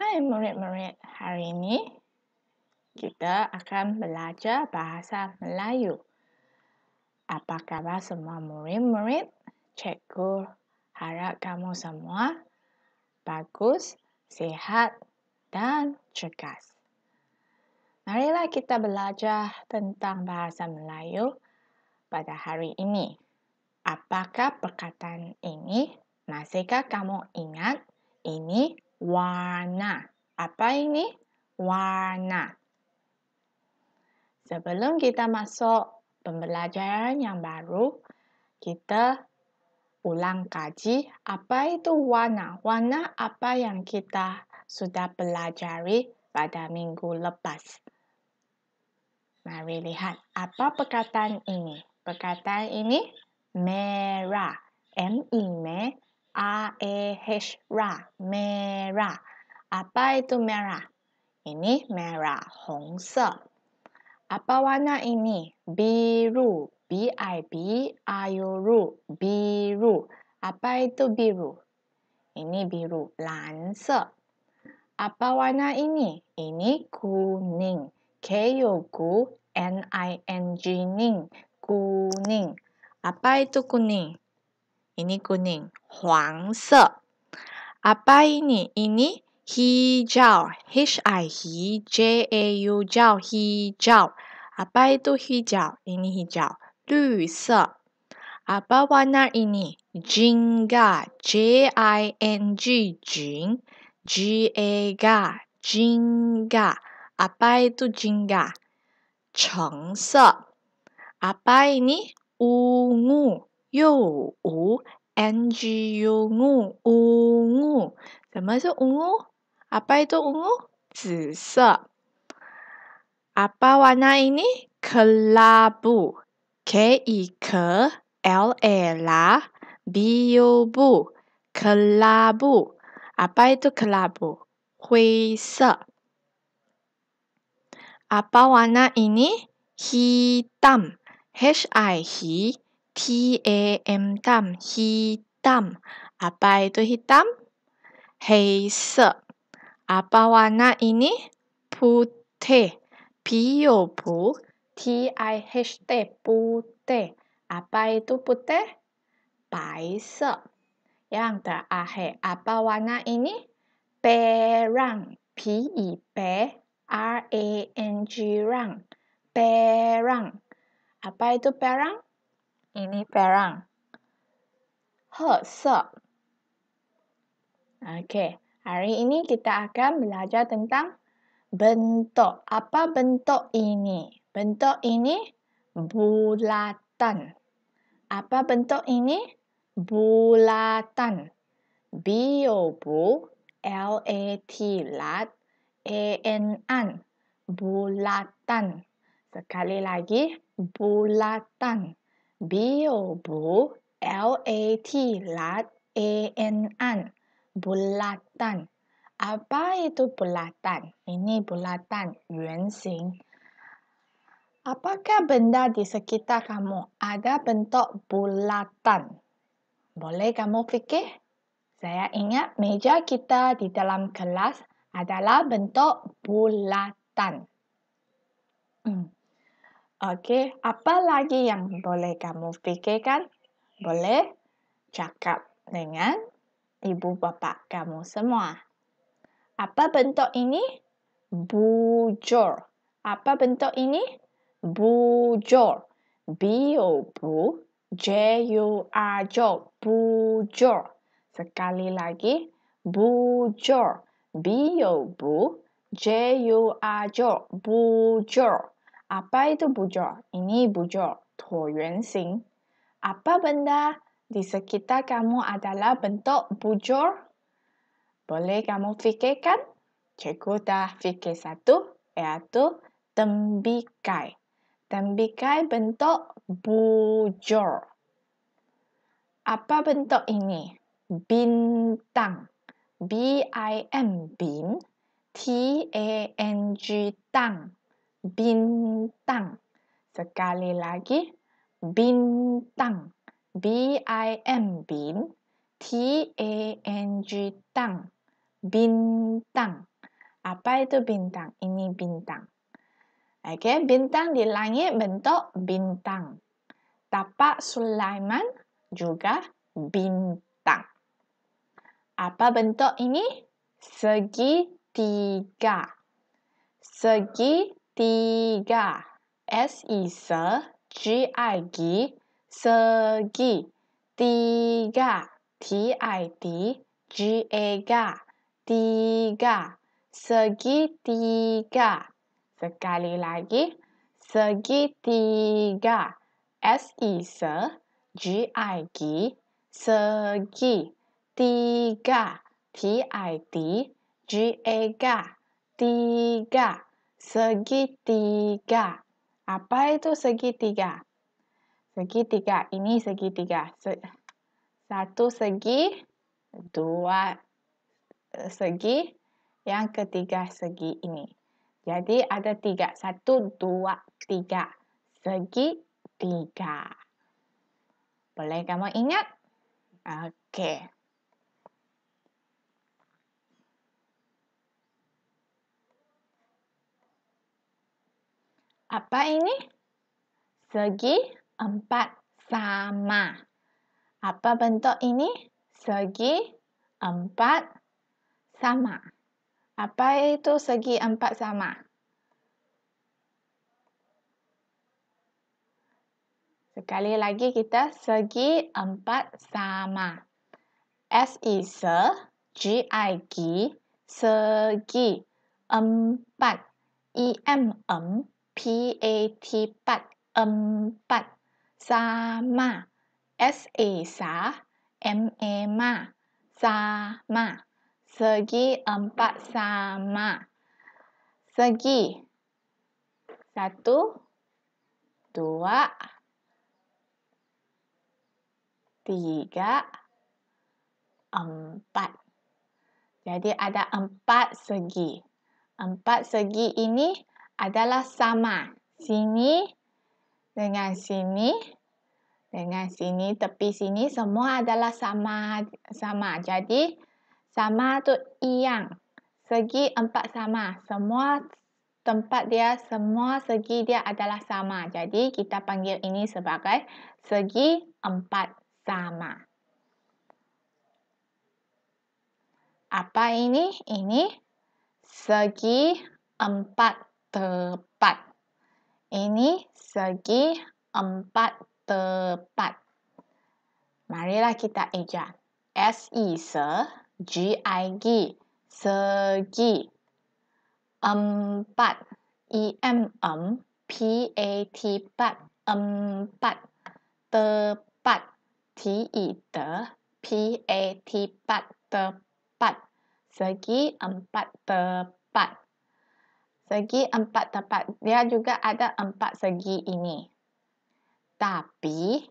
Hai murid-murid, hari ini kita akan belajar bahasa Melayu. Apa khabar semua murid-murid? Cikgu harap kamu semua bagus, sihat dan cekas. Marilah kita belajar tentang bahasa Melayu pada hari ini. Apakah perkataan ini? Masihkah kamu ingat? Ini warna. Apa ini? Warna. Sebelum kita masuk pembelajaran yang baru, kita ulang kaji apa itu warna. Warna apa yang kita sudah pelajari pada minggu lepas. Mari lihat apa perkataan ini. Perkataan ini merah. M-I-M-E-R-A a e h ra mera a b a i mera ini mera 红色 Apa warna ini biru b i b a y u r u biru Apa itu biru ini biru 蓝色 Apa warna ini ini kuning k y u g n i n g ning kuning Apa itu kuning ini kuning 黄色。apa ini ini hijau h i h j a u jau hijau apa itu hijau ini hijau 绿色。apa warna ini jingga j i n g j g a jingga apa itu jingga 橙色。apa ini ungu U o n g u o 五 o 什么是 o 五？阿拜都五五，紫色。apa warna ini? k l a b K-I-K-L-E l a B-U-B, Kelabu. 阿拜都 k e l a b 灰色。apa warna ini? h e d a m H-I-H. T A M tam hitam. Apa itu hitam? Heise. Apa warna ini? Putih. P O P T I H T putih. Apa itu putih? Paise. Yang terakhir, apa warna ini? Perang. P E P R A N G rang. Perang. Apa itu perang? ini perang. barang. se. Okay, hari ini kita akan belajar tentang bentuk. Apa bentuk ini? Bentuk ini bulatan. Apa bentuk ini? Bulatan. B o Biobu, l lat, n bulatan. Sekali lagi, bulatan. B B O L L A A A T T N bulatan, bulatan. Apa itu bulatan? Ini bulatan, ruang Apakah benda di sekitar kamu ada bentuk bulatan? Boleh kamu fikir? Saya ingat meja kita di dalam kelas adalah bentuk bulatan. Hmm. Okey, apa lagi yang boleh kamu fikirkan? Boleh cakap dengan ibu bapa kamu semua. Apa bentuk ini? Bujur. Apa bentuk ini? Bujur. B O B U J U R J O Bujur. Sekali lagi, Bujur. B O B U J U R J O Bujur. bujur apa itu bujo? Ini bujo, to Apa benda di sekitar kamu adalah bentuk bujo? Boleh kamu fikirkan? Cikgu dah fikir satu, iaitu tembikai. Tembikai bentuk bujur. Apa bentuk ini? Bintang. B-I-M, bin. T-A-N-G, tang bintang. Sekali lagi, bintang. B I M bin T A N G tang. Bintang. Apa itu bintang? Ini bintang. okay bintang di langit bentuk bintang. Tapak Sulaiman juga bintang. Apa bentuk ini? Segi tiga. Segi tiga, s s, g i g, segi, tiga, t i t, g a e ega, tiga, segi tiga, sekali lagi, segi tiga, s s, g i g, segi, tiga, t i t, g ega, tiga. Tiga segitiga. Apa itu segitiga? Segitiga, ini segitiga. satu segi, dua eh, segi, yang ketiga segi ini. Jadi ada tiga, satu, dua, tiga. Segi tiga. Boleh kamu ingat? Okey. apa ini? Segi empat sama. Apa bentuk ini? Segi empat sama. Apa itu segi empat sama? Sekali lagi kita segi empat sama. S I se G I G segi empat e M m P A T pat ปัดอืมปัดซามา s a S A m a มาซามา segi empat sama segi satu dua tiga empat jadi ada empat segi empat segi ini adalah sama. Sini dengan sini dengan sini tepi sini semua adalah sama sama. Jadi sama tu yang segi empat sama. Semua tempat dia semua segi dia adalah sama. Jadi kita panggil ini sebagai segi empat sama. Apa ini? Ini segi empat tepat. Ini segi empat tepat. Marilah kita eja. S E S G I G segi empat E M M P A T pat empat tepat T I T P A T pat tepat segi empat tepat segi empat tepat dia juga ada empat segi ini. Tapi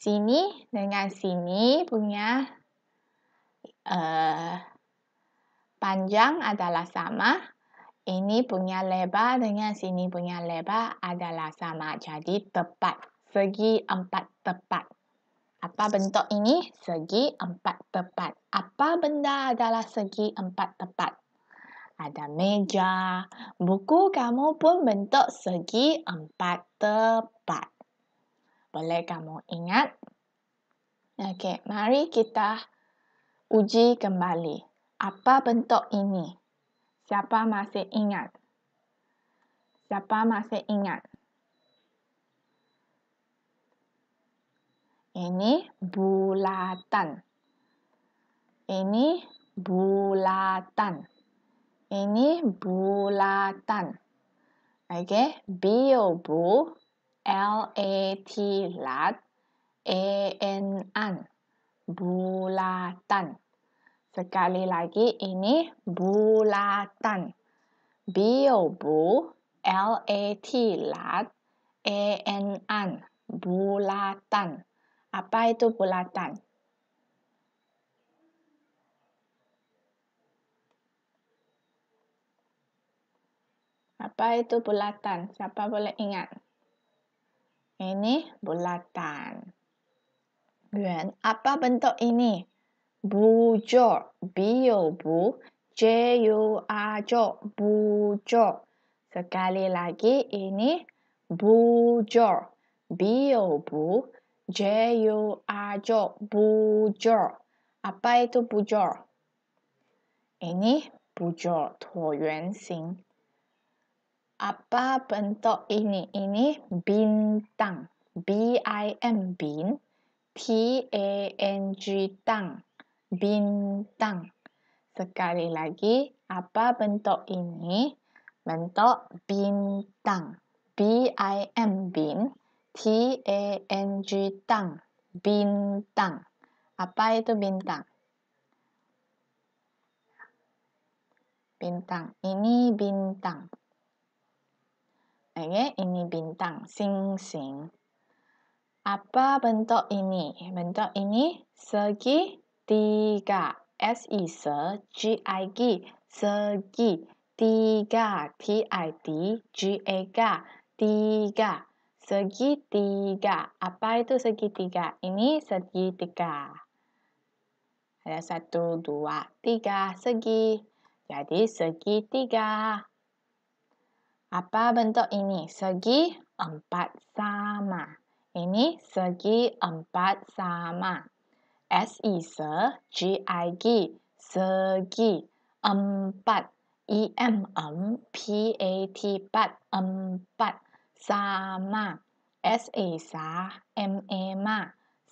sini dengan sini punya uh, panjang adalah sama. Ini punya lebar dengan sini punya lebar adalah sama. Jadi tepat segi empat tepat. Apa bentuk ini? Segi empat tepat. Apa benda adalah segi empat tepat? ada meja, buku kamu pun bentuk segi empat tepat. Boleh kamu ingat? Okey, mari kita uji kembali. Apa bentuk ini? Siapa masih ingat? Siapa masih ingat? Ini bulatan. Ini bulatan. Bulatan. Ini bulatan. Okay, biobu, e L-A-T, lat, e A-N-an, bulatan. Sekali lagi, ini bulatan. Biobu, e L-A-T, lat, A-N-an, bulatan. Apa itu bulatan? Apa itu bulatan? Siapa boleh ingat? Ini bulatan. Dan apa bentuk ini? Bujur. b u b j u a j o Bujur. Sekali lagi ini bujur. b u b j u a j o Bujur. Apa itu bujur? Ini bujur. Tuo yuan xing apa bentuk ini? Ini bintang. B I M b i n T A e N G tang. Bintang. Sekali lagi, apa bentuk ini? Bentuk bintang. B I M b i n T A e N G tang. Bintang. Apa itu bintang? Bintang. Ini bintang. Okay, ini bintang, sing-sing. Apa bentuk ini? Bentuk ini segi tiga. S I S G I G segi tiga T I D G A e G tiga segi tiga apa itu segi tiga ini segi tiga ada satu dua tiga segi jadi segi tiga apa bentuk ini? Segi empat sama. Ini segi empat sama. S I S e G I G segi empat E M M P A T empat empat sama S e A S e M A M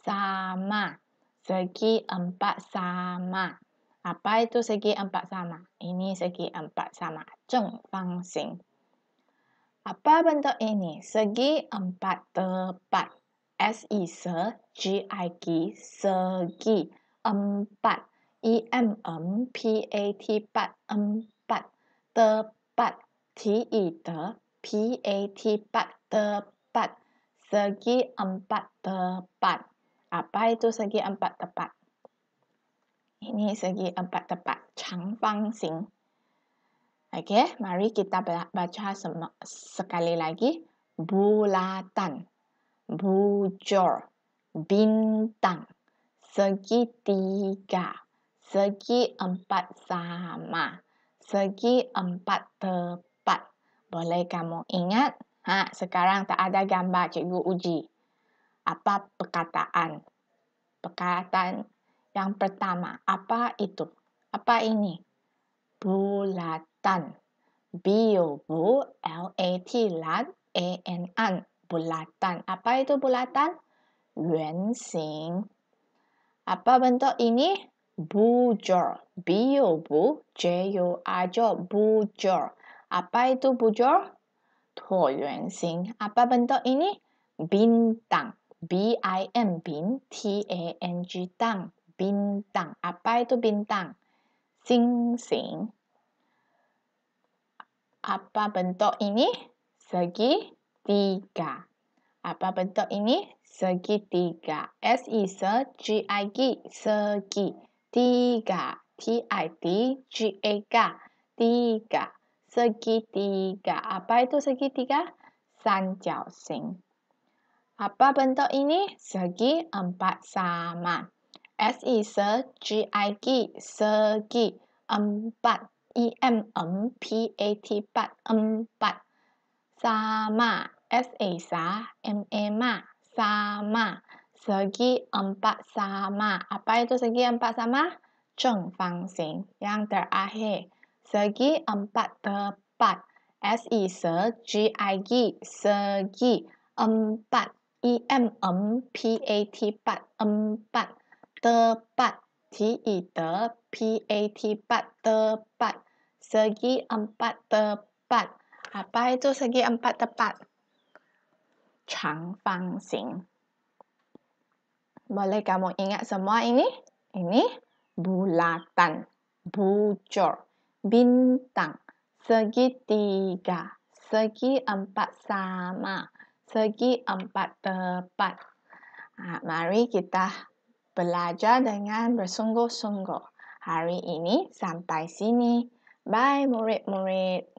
sama segi empat sama apa itu segi empat sama ini segi empat sama 正方形 apa bentuk ini? Segi empat tepat. S E S G I G segi empat. E M M P A T empat empat tepat. T E T P A T empat tepat. Segi empat tepat. Apa itu segi empat tepat? Ini segi empat tepat. Chang Fang Xing. Okay, mari kita baca sekali lagi. Bulatan. Bujur. Bintang. Segi tiga. Segi empat sama. Segi empat tepat. Boleh kamu ingat? Ha, sekarang tak ada gambar cikgu uji. Apa perkataan? Perkataan yang pertama. Apa itu? Apa ini? bulatan. B-U-B-L-A-T, l A-N-N, bulatan. Apa itu bulatan? Ruansing. Apa bentuk ini? Bujur. B-U-B-J-U-R, bujur. Apa itu bujur? Tuo ruansing. Apa bentuk ini? Bintang. b i n bin, T-A-N-G, tang. Bintang. Apa itu bintang? Sing-sing apa bentuk ini? Segi tiga. Apa bentuk ini? Segi tiga. S i S G I G segi tiga. T I t G A e G tiga. Segi tiga. Apa itu segi tiga? sing Apa bentuk ini? Segi empat sama. S i S G I G segi empat e m m p a t b a t m b s a m a s a s a m a m a s a m a s e g i e m b s a m a apa itu segi empat sama Cheng fang sing yang terakhir segi empat tepat s e s g i g segi empat e m m p a t b a t empat tepat t e t p a t b a t tepat segi empat tepat. Apa itu segi empat tepat? Chang fang sing. Boleh kamu ingat semua ini? Ini bulatan, bujur, bintang, segi tiga, segi empat sama, segi empat tepat. Ha, mari kita belajar dengan bersungguh-sungguh. Hari ini sampai sini. bye murid murid